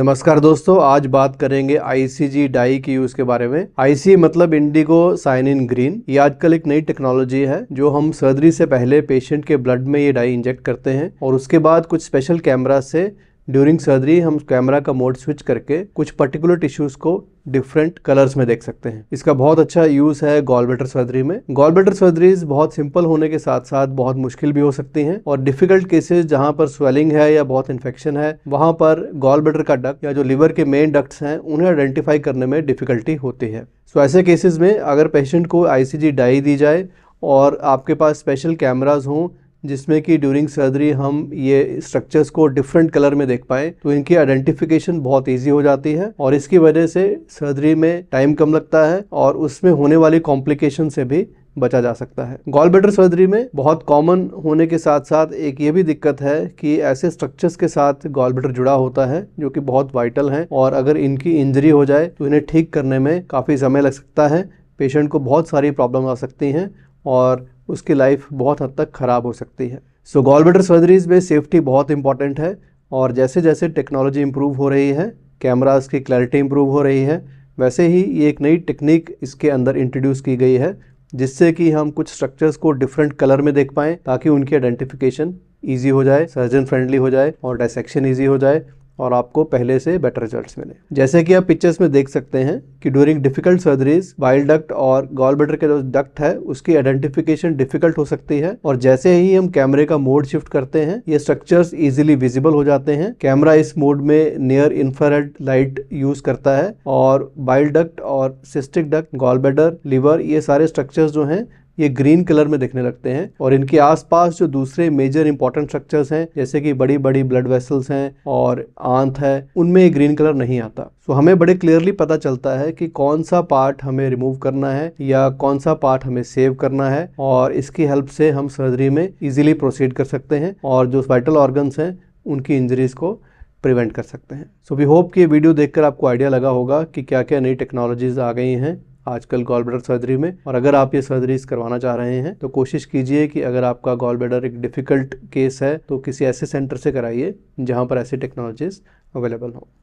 नमस्कार दोस्तों आज बात करेंगे आईसीजी डाई के यूज के बारे में आईसी मतलब इंडिगो साइन इन ग्रीन ये आजकल एक नई टेक्नोलॉजी है जो हम सर्जरी से पहले पेशेंट के ब्लड में ये डाई इंजेक्ट करते हैं और उसके बाद कुछ स्पेशल कैमरा से ड्यूरिंग सर्जरी हम कैमरा का मोड स्विच करके कुछ पर्टिकुलर टिश्यूज को डिफरेंट कलर्स में देख सकते हैं इसका बहुत अच्छा यूज है गॉलबेटर सर्जरी में गॉलबेटर सर्जरीज बहुत सिंपल होने के साथ साथ बहुत मुश्किल भी हो सकती हैं और डिफिकल्ट केसेस जहां पर स्वेलिंग है या बहुत इन्फेक्शन है वहां पर गॉलबेटर का डक या जो लिवर के मेन डक्ट्स हैं उन्हें आइडेंटिफाई करने में डिफिकल्टी होती है सो so, ऐसे केसेज में अगर पेशेंट को आईसीजी डाई दी जाए और आपके पास स्पेशल कैमराज हों जिसमें कि ड्यूरिंग सर्जरी हम ये स्ट्रक्चर्स को डिफरेंट कलर में देख पाए तो इनकी आइडेंटिफिकेशन बहुत ईजी हो जाती है और इसकी वजह से सर्जरी में टाइम कम लगता है और उसमें होने वाली कॉम्प्लिकेशन से भी बचा जा सकता है गॉल बेटर सर्जरी में बहुत कॉमन होने के साथ साथ एक ये भी दिक्कत है कि ऐसे स्ट्रक्चर्स के साथ गॉल बेटर जुड़ा होता है जो कि बहुत वाइटल हैं और अगर इनकी इंजरी हो जाए तो इन्हें ठीक करने में काफ़ी समय लग सकता है पेशेंट को बहुत सारी प्रॉब्लम आ सकती हैं और उसकी लाइफ बहुत हद तक ख़राब हो सकती है सो गॉलबेटर सर्जरीज में सेफ्टी बहुत इंपॉर्टेंट है और जैसे जैसे टेक्नोलॉजी इम्प्रूव हो रही है कैमराज की क्लैरिटी इम्प्रूव हो रही है वैसे ही ये एक नई टेक्निक इसके अंदर इंट्रोड्यूस की गई है जिससे कि हम कुछ स्ट्रक्चर्स को डिफरेंट कलर में देख पाएँ ताकि उनकी आइडेंटिफिकेशन ईजी हो जाए सर्जन फ्रेंडली हो जाए और डायसेक्शन ईजी हो जाए और आपको पहले से बेटर रिजल्ट्स मिले जैसे कि आप पिक्चर्स में देख सकते हैं कि during difficult surgeries bile duct और गॉल ब्लडर के जो डक्ट है उसकी आइडेंटिफिकेशन डिफिकल्ट हो सकती है और जैसे ही हम कैमरे का मोड शिफ्ट करते हैं ये स्ट्रक्चर्स इजिली विजिबल हो जाते हैं कैमरा इस मोड में नियर इंफ्रारेड लाइट यूज करता है और बाइल डक्ट और cystic duct gallbladder liver ये सारे स्ट्रक्चर्स जो हैं ये ग्रीन कलर में दिखने लगते हैं और इनके आसपास जो दूसरे मेजर इंपॉर्टेंट स्ट्रक्चर्स हैं जैसे कि बड़ी बड़ी ब्लड वेसल्स हैं और आंत है उनमें ये ग्रीन कलर नहीं आता तो हमें बड़े क्लियरली पता चलता है कि कौन सा पार्ट हमें रिमूव करना है या कौन सा पार्ट हमें सेव करना है और इसकी हेल्प से हम सर्जरी में इजीली प्रोसीड कर सकते हैं और जो वाइटल ऑर्गन्स हैं उनकी इंजरीज को प्रिवेंट कर सकते हैं सो वी होप कि ये वीडियो देखकर आपको आइडिया लगा होगा कि क्या क्या नई टेक्नोलॉजीज़ आ गई हैं आजकल गॉल ब्लडर सर्जरी में और अगर आप ये सर्जरीज करवाना चाह रहे हैं तो कोशिश कीजिए कि अगर आपका गॉल ब्लडर एक डिफ़िकल्ट केस है तो किसी ऐसे सेंटर से कराइए जहाँ पर ऐसी टेक्नोलॉजीज़ अवेलेबल हों